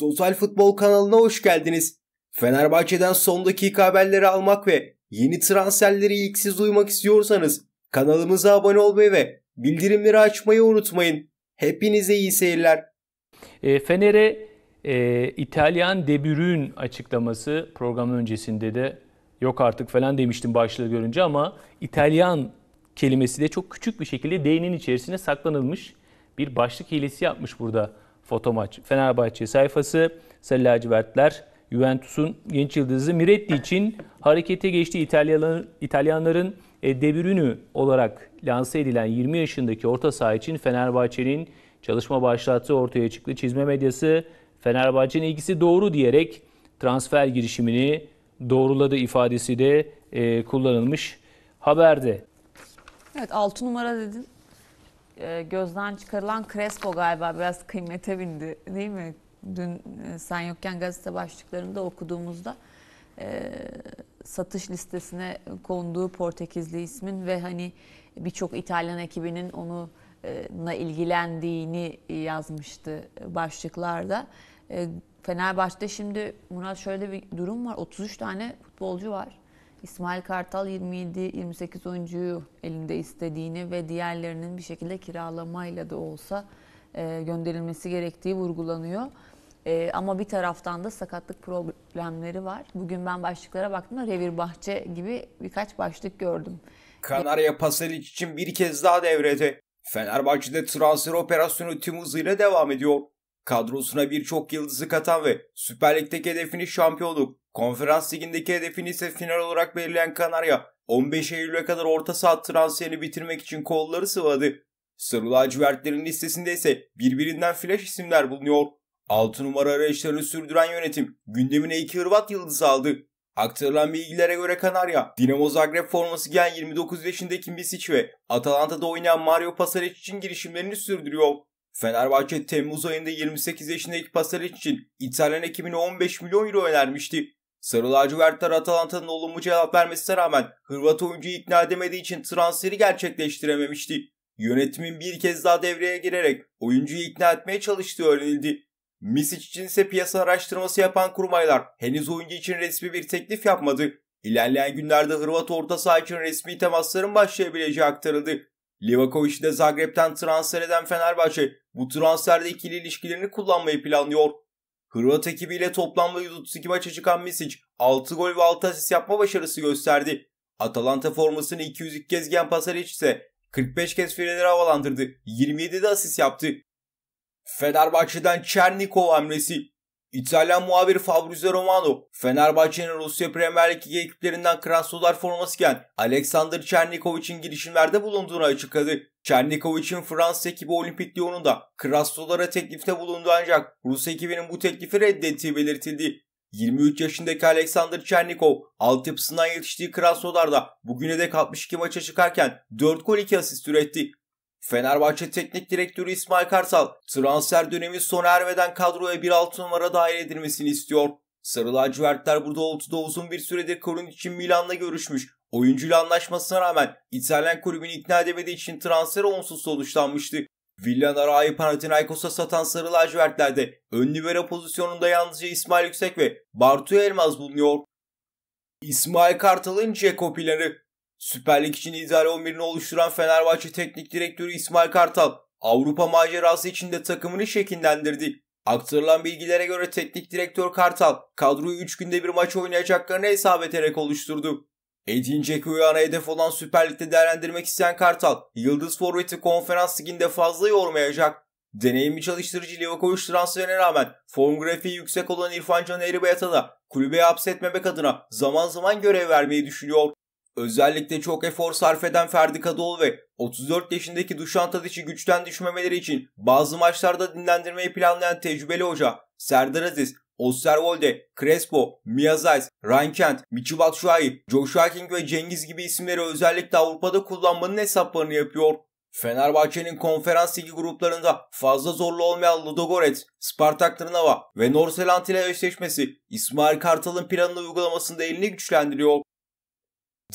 Total Futbol kanalına hoş geldiniz. Fenerbahçe'den son dakika haberleri almak ve yeni transferleri ilk siz duymak istiyorsanız kanalımıza abone olmayı ve bildirimleri açmayı unutmayın. Hepinize iyi seyirler. E, Fener'e e, İtalyan Debürün açıklaması program öncesinde de yok artık falan demiştim başlığı görünce ama İtalyan kelimesi de çok küçük bir şekilde D'nin içerisine saklanılmış bir başlık hilesi yapmış burada Fotomaç Fenerbahçe sayfası Sarı Lacivertler Juventus'un genç yıldızı Miretti için harekete geçti. İtalyanların e, olarak lanse edilen 20 yaşındaki orta saha için Fenerbahçe'nin çalışma başlattığı ortaya çıktı. Çizme medyası Fenerbahçe'nin ilgisi doğru diyerek transfer girişimini doğruladı ifadesi de e, kullanılmış haberde. Evet 6 numara dedin. E, gözden çıkarılan Crespo galiba biraz kıymete bindi değil mi? Dün e, sen yokken gazete başlıklarında okuduğumuzda e, satış listesine konduğu Portekizli ismin ve hani birçok İtalyan ekibinin onunla e, ilgilendiğini yazmıştı başlıklarda. E, Fenerbahçe'de şimdi Murat şöyle bir durum var. 33 tane futbolcu var. İsmail Kartal 27-28 oyuncuyu elinde istediğini ve diğerlerinin bir şekilde kiralamayla da olsa e, gönderilmesi gerektiği vurgulanıyor. E, ama bir taraftan da sakatlık problemleri var. Bugün ben başlıklara baktığımda Revir Bahçe gibi birkaç başlık gördüm. Kanarya Pasalic için bir kez daha devrede. Fenerbahçe'de transfer operasyonu tüm hızıyla devam ediyor. Kadrosuna birçok yıldızı katan ve Süper Lig'deki hedefini şampiyonluk, Konferans ligindeki hedefini ise final olarak belirleyen Kanarya 15 Eylül'e kadar orta saha transferini bitirmek için kolları sıvadı. Sarı lacivertlerin listesinde ise birbirinden flash isimler bulunuyor. 6 numara arayışlarını sürdüren yönetim gündemine 2 Hırvat yıldızı aldı. Aktarılan bilgilere göre Kanarya, Dinamo Zagreb forması giyen 29 yaşındaki Misic ve Atalanta'da oynayan Mario Pasalic için girişimlerini sürdürüyor. Fenerbahçe Temmuz ayında 28 yaşındaki Pasalic için İtalyan ekibine 15 milyon euro önermişti. Sarı lacivertler Atalanta'nın olumlu cevap vermesine rağmen Hırvat oyuncuyu ikna edemediği için transferi gerçekleştirememişti. Yönetimin bir kez daha devreye girerek oyuncuyu ikna etmeye çalıştığı öğrenildi. Misic için ise piyasa araştırması yapan kurmaylar henüz oyuncu için resmi bir teklif yapmadı. İlerleyen günlerde Hırvat orta saha için resmi temasların başlayabileceği aktarıldı. Livakovic'i de Zagreb'ten transfer eden Fenerbahçe bu transferde ikili ilişkilerini kullanmayı planlıyor. Hırvat ekibiyle toplamda 132 maça çıkan Misic 6 gol ve 6 asist yapma başarısı gösterdi. Atalanta formasını 202 kez giyen Pasaric ise 45 kez fileleri havalandırdı. de asist yaptı. Fenerbahçe'den Çernikov hamlesi İtalyan muhabiri Fabrizio Romano, Fenerbahçe'nin Rusya Premier Ligi ekiplerinden Krasnodar formasıken Alexander Çernikovic'in girişimlerde bulunduğunu açıkladı. Çernikovic'in Fransız ekibi Olimpik Lyon'unda Krasnodar'a teklifte bulundu ancak Rus ekibinin bu teklifi reddettiği belirtildi. 23 yaşındaki Alexander Çernikov altyapısından yetiştiği Krasnodar'da bugüne dek 62 maça çıkarken 4 gol 2 asist üretti. Fenerbahçe Teknik Direktörü İsmail Kartal transfer dönemi sona ermeden kadroya bir altı numara dahil edilmesini istiyor. Sarı lacivertler burada da uzun bir süredir korun için Milan'la görüşmüş. Oyuncuyla anlaşmasına rağmen İtalyan kulübünü ikna edemediği için transfer olumsuz sonuçlanmıştı. Villanara'yı Panathinaikos'a satan sarı lacivertlerde ön libero pozisyonunda yalnızca İsmail Yüksek ve Bartu Elmaz bulunuyor. İsmail Kartal'ın Ceko planı Süper Lig için ideal 11'ini oluşturan Fenerbahçe Teknik Direktörü İsmail Kartal, Avrupa macerası içinde takımını şekillendirdi. Aktarılan bilgilere göre teknik direktör Kartal, kadroyu 3 günde bir maç oynayacaklarını hesap ederek oluşturdu. Edin Dzekuya'na hedef olan Süper Lig'de değerlendirmek isteyen Kartal, Yıldız Forvet'i konferans liginde fazla yormayacak. Deneyimli çalıştırıcı Livakovic transferine rağmen form grafiği yüksek olan İrfan Can Eribayat'a da kulübe hapsetmemek adına zaman zaman görev vermeyi düşünüyor. Özellikle çok efor sarf eden Ferdi Kadıoğlu ve 34 yaşındaki Duşan Tadiç'i güçten düşmemeleri için bazı maçlarda dinlendirmeyi planlayan tecrübeli hoca Serdar Aziz, Osterwolde, Crespo, Miyazais, Rankent, Michi Batshuayi, Joshua King ve Cengiz gibi isimleri özellikle Avrupa'da kullanmanın hesaplarını yapıyor. Fenerbahçe'nin konferans ligi gruplarında fazla zorlu olmayan Ludogorets, Spartak Trnava ve Norseland ile eşleşmesi İsmail Kartal'ın planını uygulamasında elini güçlendiriyor.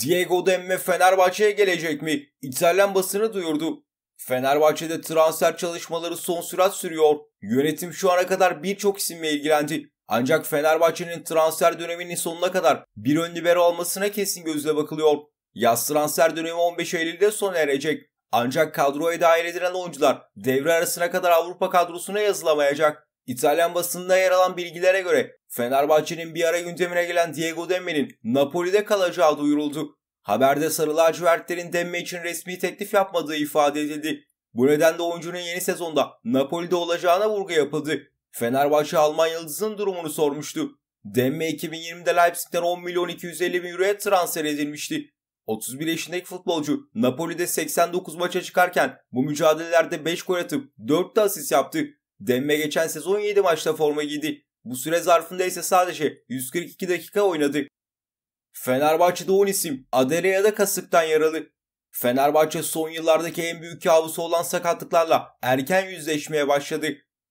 Diego Demme Fenerbahçe'ye gelecek mi? İtalyan basını duyurdu. Fenerbahçe'de transfer çalışmaları son sürat sürüyor. Yönetim şu ana kadar birçok isimle ilgilendi. Ancak Fenerbahçe'nin transfer döneminin sonuna kadar bir ön libero almasına kesin gözle bakılıyor. Yaz transfer dönemi 15 Eylül'de sona erecek. Ancak kadroya dahil edilen oyuncular devre arasına kadar Avrupa kadrosuna yazılamayacak. İtalyan basında yer alan bilgilere göre Fenerbahçe'nin bir ara gündemine gelen Diego Demme'nin Napoli'de kalacağı duyuruldu. Haberde sarı lacivertlerin Demme için resmi teklif yapmadığı ifade edildi. Bu nedenle oyuncunun yeni sezonda Napoli'de olacağına vurgu yapıldı. Fenerbahçe Alman yıldızının durumunu sormuştu. Demme 2020'de Leipzig'ten 10 milyon 250 bin euroya transfer edilmişti. 31 yaşındaki futbolcu Napoli'de 89 maça çıkarken bu mücadelelerde 5 gol atıp 4 de asist yaptı. Demme geçen sezon 7 maçta forma giydi. Bu süre zarfında ise sadece 142 dakika oynadı. Fenerbahçe'de 10 isim, Adelea da kasıktan yaralı. Fenerbahçe son yıllardaki en büyük kabusu olan sakatlıklarla erken yüzleşmeye başladı.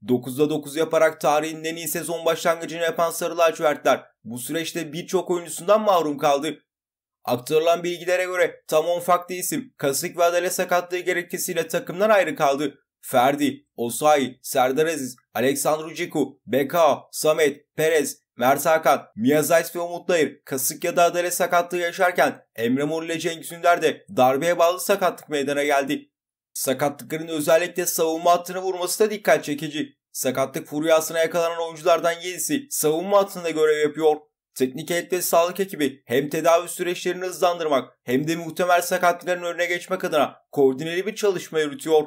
9'da 9 yaparak tarihin en iyi sezon başlangıcını yapan Sarı Lacivertler bu süreçte birçok oyuncusundan mahrum kaldı. Aktarılan bilgilere göre tam 10 farklı isim kasık ve adale sakatlığı gerekçesiyle takımdan ayrı kaldı. Ferdi, Osay, Serdar Aziz, Aleksandr Ciku, Beka, Samet, Perez, Mert Hakan, Miyazayt ve Umut Nayır kasık ya da adale sakatlığı yaşarken Emre Mor ile Cengiz Ünder de darbeye bağlı sakatlık meydana geldi. Sakatlıkların özellikle savunma hattına vurması da dikkat çekici. Sakatlık furyasına yakalanan oyunculardan 7'si savunma hattında görev yapıyor. Teknik heyet sağlık ekibi hem tedavi süreçlerini hızlandırmak hem de muhtemel sakatlıkların önüne geçmek adına koordineli bir çalışma yürütüyor.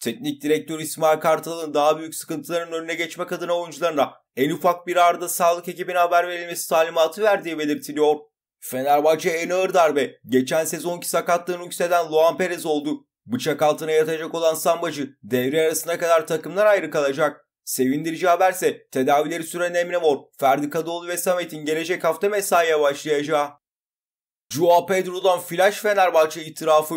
Teknik direktör İsmail Kartal'ın daha büyük sıkıntıların önüne geçmek adına oyuncularına en ufak bir arada sağlık ekibine haber verilmesi talimatı verdiği belirtiliyor. Fenerbahçe en ağır darbe geçen sezonki sakatlığını yükselen Luan Perez oldu. Bıçak altına yatacak olan Sambacı devre arasına kadar takımlar ayrı kalacak. Sevindirici haberse tedavileri süren Emre Mor, Ferdi Kadıoğlu ve Samet'in gelecek hafta mesaiye başlayacağı. Joao Pedro'dan flash Fenerbahçe itirafı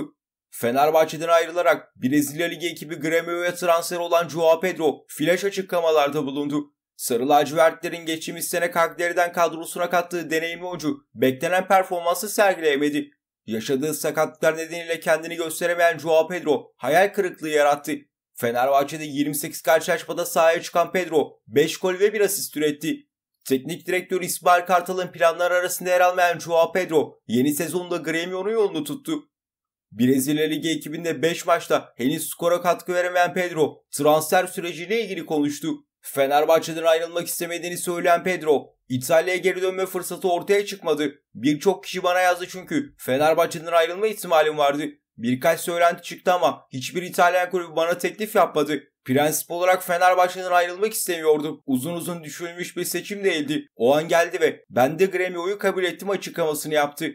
Fenerbahçe'den ayrılarak Brezilya Ligi ekibi Grêmio'ya transfer olan João Pedro flash açıklamalarda bulundu. Sarı lacivertlerin geçtiğimiz sene Kagliari'den kadrosuna kattığı deneyimli oyuncu beklenen performansı sergileyemedi. Yaşadığı sakatlıklar nedeniyle kendini gösteremeyen João Pedro hayal kırıklığı yarattı. Fenerbahçe'de 28 karşılaşmada sahaya çıkan Pedro 5 gol ve 1 asist üretti. Teknik direktör İsmail Kartal'ın planlar arasında yer almayan João Pedro yeni sezonda Grêmio'nun yolunu tuttu. Brezilya Ligi ekibinde 5 maçta henüz skora katkı veremeyen Pedro transfer süreciyle ilgili konuştu. Fenerbahçe'den ayrılmak istemediğini söyleyen Pedro, İtalya'ya geri dönme fırsatı ortaya çıkmadı. Birçok kişi bana yazdı çünkü Fenerbahçe'den ayrılma ihtimalim vardı. Birkaç söylenti çıktı ama hiçbir İtalyan kulübü bana teklif yapmadı. Prensip olarak Fenerbahçe'den ayrılmak istemiyordum. Uzun uzun düşünülmüş bir seçim değildi. O an geldi ve ben de Gremio'yu kabul ettim açıklamasını yaptı.